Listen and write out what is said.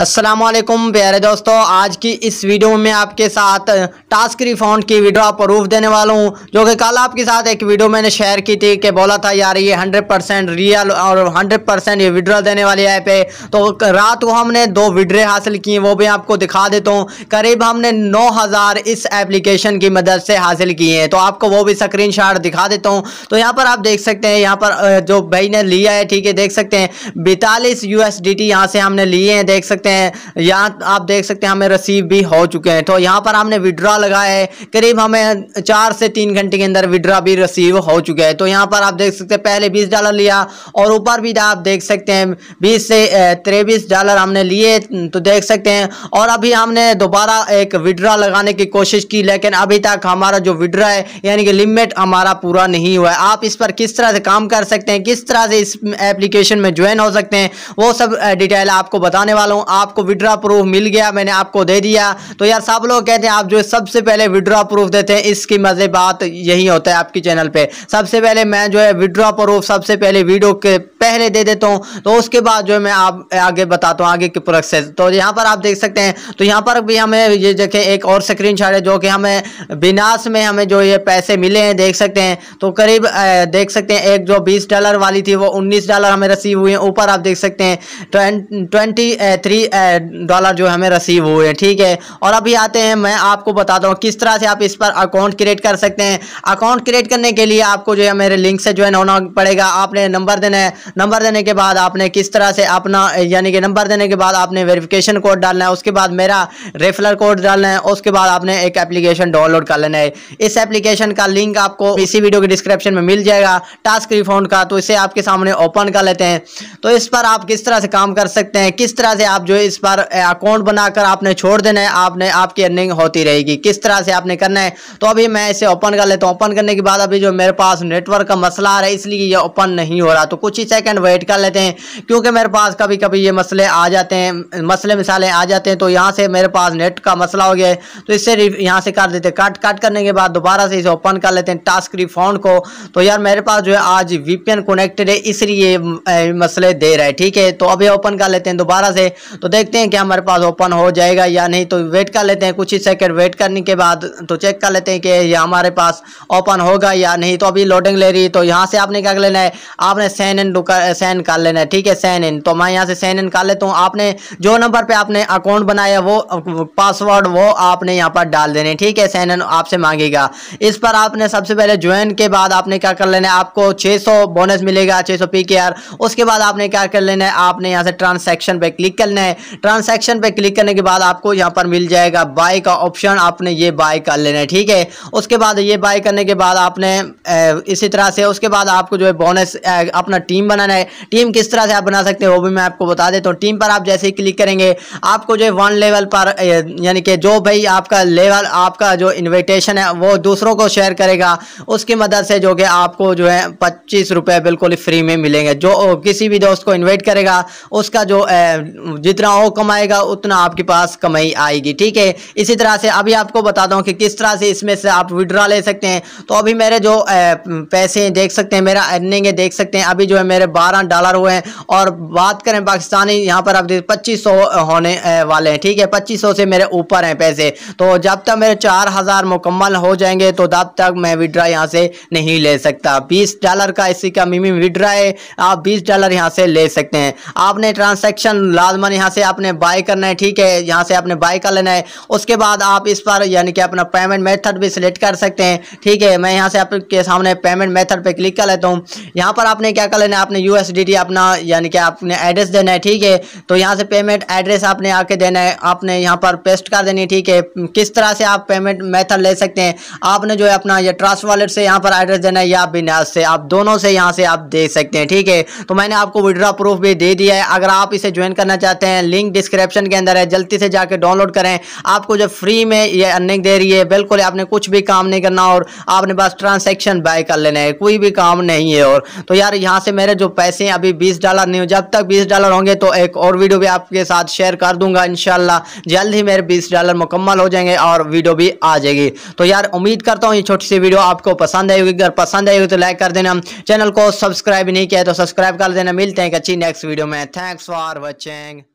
असलम प्यारे दोस्तों आज की इस वीडियो में आपके साथ टास्क रिफाउंड की वीडियो प्रूफ देने वाला हूँ जो कि कल आपके साथ एक वीडियो मैंने शेयर की थी कि बोला था यार ये 100 परसेंट रियल और 100 परसेंट ये विड्रॉ देने वाली ऐप है तो रात को हमने दो विड्रे हासिल किए वो भी आपको दिखा देता हूँ करीब हमने नौ हज़ार इस एप्लीकेशन की मदद से हासिल किए हैं तो आपको वो भी स्क्रीन दिखा देता हूँ तो यहाँ पर आप देख सकते हैं यहाँ पर जो भाई ने लिया है ठीक है देख सकते हैं बैतालीस यू एस से हमने लिए हैं देख सकते सकते हैं यहाँ आप देख सकते हैं हमें रसीव भी हो चुके हैं तो यहाँ पर हमने विड्रा लगाया है करीब हमें चार से तीन घंटे के अंदर विड्रा भी रिसीव हो चुके हैं तो यहाँ पर आप देख सकते हैं पहले बीस डॉलर लिया और ऊपर भी आप देख सकते हैं बीस से तेवीस डॉलर हमने लिए तो देख सकते हैं और अभी हमने दोबारा एक विड्रा लगाने की कोशिश की लेकिन अभी तक हमारा जो विड्रा है यानी कि लिमिट हमारा पूरा नहीं हुआ है आप इस पर किस तरह से काम कर सकते हैं किस तरह से इस एप्लीकेशन में ज्वाइन हो सकते हैं वो सब डिटेल आपको बताने वाला हूँ आपको विड्रा प्रूफ मिल गया मैंने आपको दे दिया तो यार सब लोग कहते हैं आप जो सबसे पहले विड्रा प्रूफ देते हैं इसकी मजे बात यही होता है आपकी चैनल पे सबसे पहले मैं जो है विड्रा प्रूफ सबसे पहले वीडियो के पहले दे देता हूँ तो उसके बाद जो है मैं आप आगे बताता हूँ आगे की प्रोसेस तो यहाँ पर आप देख सकते हैं तो यहाँ पर भी हमें ये देखें एक और स्क्रीन है जो कि हमें बिनास में हमें जो ये पैसे मिले हैं देख सकते हैं तो करीब देख सकते हैं एक जो बीस डॉलर वाली थी वो उन्नीस डॉलर हमें रसीव हुई है ऊपर आप देख सकते हैं ट्वेंटी थ्री डॉलर जो हमें रिसीव हुए हैं ठीक है और अभी आते हैं मैं आपको बताता हूँ किस तरह से आप इस पर अकाउंट क्रिएट कर सकते हैं अकाउंट क्रिएट करने के लिए आपको जो है मेरे लिंक से ज्वाइन होना पड़ेगा आपने नंबर देना है नंबर देने के बाद आपने किस तरह से अपना यानी कि नंबर देने के बाद आपने वेरिफिकेशन कोड डालना है उसके बाद मेरा रेफलर कोड डालना है उसके बाद आपने एक एप्लीकेशन डाउनलोड कर लेना है इस एप्लीकेशन का लिंक आपको इसी वीडियो के डिस्क्रिप्शन में मिल जाएगा टास्क रिफंड का तो इसे आपके सामने ओपन कर लेते हैं तो इस पर आप किस तरह से काम कर सकते हैं किस तरह से आप जो इस पर अकाउंट बनाकर आपने छोड़ देना है आपने आपकी अर्निंग होती रहेगी किस तरह से आपने करना है तो अभी मैं इसे ओपन कर लेता हूँ ओपन करने के बाद अभी जो मेरे पास नेटवर्क का मसला आ रहा है इसलिए ये ओपन नहीं हो रहा तो कुछ ही सेकेंड वेट कर लेते हैं क्योंकि मेरे पास कभी कभी ये मसले आ जाते हैं मसले मिसाले आ जाते हैं तो यहाँ से मेरे पास नेट का मसला हो गया तो इससे यहाँ से कर देते कट कट करने के बाद दोबारा से इसे ओपन कर लेते हैं टास्क रिफाउंड को तो यार मेरे पास जो है आज वीपीएन कनेक्टेड है इसलिए मसले दे रहा है ठीक है तो अभी ओपन कर लेते हैं दोबारा से तो देखते हैं कि हमारे पास ओपन हो जाएगा या नहीं तो वेट कर लेते हैं कुछ ही सेकेंड वेट करने के बाद तो चेक कर लेते हैं कि यह हमारे पास ओपन होगा या नहीं तो अभी लोडिंग ले रही है तो यहाँ से आपने क्या कर लेना है आपने सैन इन सैन कर लेना है ठीक है सैन इन तो मैं यहाँ से सैन इन कर लेता हूँ आपने जो नंबर पर आपने अकाउंट बनाया वो पासवर्ड वो आपने यहाँ पर डाल देने ठीक है सैन इन आपसे मांगेगा इस पर आपने सबसे पहले ज्वाइन के बाद आपने क्या कर लेना है आपको 600 बोनस मिलेगा 600 सौ उसके बाद आपने क्या कर लेना है आपने यहाँ से ट्रांसैक्शन पे क्लिक करना है है ट्रांसैक्शन पे क्लिक करने के बाद आपको यहाँ पर मिल जाएगा बाय का ऑप्शन आपने ये बाय कर लेना है ठीक है उसके बाद ये बाय करने के बाद आपने इसी तरह से उसके बाद आपको जो है बोनस अपना टीम बनाना है टीम किस तरह से आप बना सकते हैं वो भी मैं आपको बता देता हूँ टीम पर आप जैसे ही क्लिक करेंगे आपको जो है वन लेवल पर यानी कि जो भाई आपका लेवल आपका जो इन्विटेशन है वो दूसरों को शेयर करेगा उसकी मदद से जो कि आपको जो है पच्चीस रुपये बिल्कुल फ्री में मिलेंगे जो किसी भी दोस्त को इन्वाइट करेगा उसका जो जितना जितना वो कमाएगा उतना आपके पास कमाई आएगी ठीक है इसी तरह से अभी आपको बताता हूँ कि किस तरह से इसमें से आप विड्रा ले सकते हैं तो अभी मेरे जो पैसे देख सकते हैं मेरा अर्निंग है देख सकते हैं अभी जो है मेरे बारह डॉलर हुए हैं और बात करें पाकिस्तानी यहाँ पर आप पच्चीस होने वाले हैं ठीक है पच्चीस से मेरे ऊपर हैं पैसे तो जब तक मेरे चार हज़ार मुकम्मल हो जाएंगे तो तब तक मैं विड्रा यहाँ से नहीं ले सकता बीस डॉलर का इसी का मिनिमम विड्रा है आप बीस डॉलर यहाँ से ले सकते हैं आपने ट्रांसेक्शन लाजमन यहाँ यहाँ से आपने बाय करना है ठीक है यहाँ से आपने बाय कर लेना है उसके बाद आप इस पर यानी कि अपना पेमेंट मेथड भी सिलेक्ट कर सकते हैं ठीक है मैं यहाँ से आपके सामने पेमेंट मेथड पर क्लिक कर लेता हूँ यहाँ पर आपने क्या कर लेना है आपने यू अपना यानी कि आपने एड्रेस देना है ठीक है तो यहाँ से पेमेंट एड्रेस आपने आके देना है आपने यहाँ पर पेस्ट कर देनी है ठीक है किस तरह से आप पेमेंट मेथड ले सकते हैं आपने जो है अपना या ट्रांस वॉलेट से यहाँ पर एड्रेस देना है या बिनास से आप दोनों से यहाँ से आप दे सकते हैं ठीक है तो मैंने आपको विड्रा प्रूफ भी दे दिया है अगर आप इसे ज्वाइन करना चाहते हैं हैं लिंक डिस्क्रिप्शन के अंदर है जल्दी से जाके डाउनलोड करें आपको जब फ्री में ये अर्निंग दे रही है बिल्कुल आपने कुछ भी काम नहीं करना और आपने बस ट्रांसेक्शन बाय कर लेना है कोई भी काम नहीं है और तो यार यहाँ से मेरे जो पैसे हैं अभी बीस डॉलर नहीं हो जब तक बीस डॉलर होंगे तो एक और वीडियो भी आपके साथ शेयर कर दूंगा इन जल्द ही मेरे बीस डॉलर मुकम्मल हो जाएंगे और वीडियो भी आ जाएगी तो यार उम्मीद करता हूँ ये छोटी सी वीडियो आपको पसंद आएगी अगर पसंद आएगी तो लाइक कर देना चैनल को सब्सक्राइब नहीं किया तो सब्सक्राइब कर देना मिलते हैं एक अच्छी नेक्स्ट वीडियो में थैंक्स फॉर वॉचिंग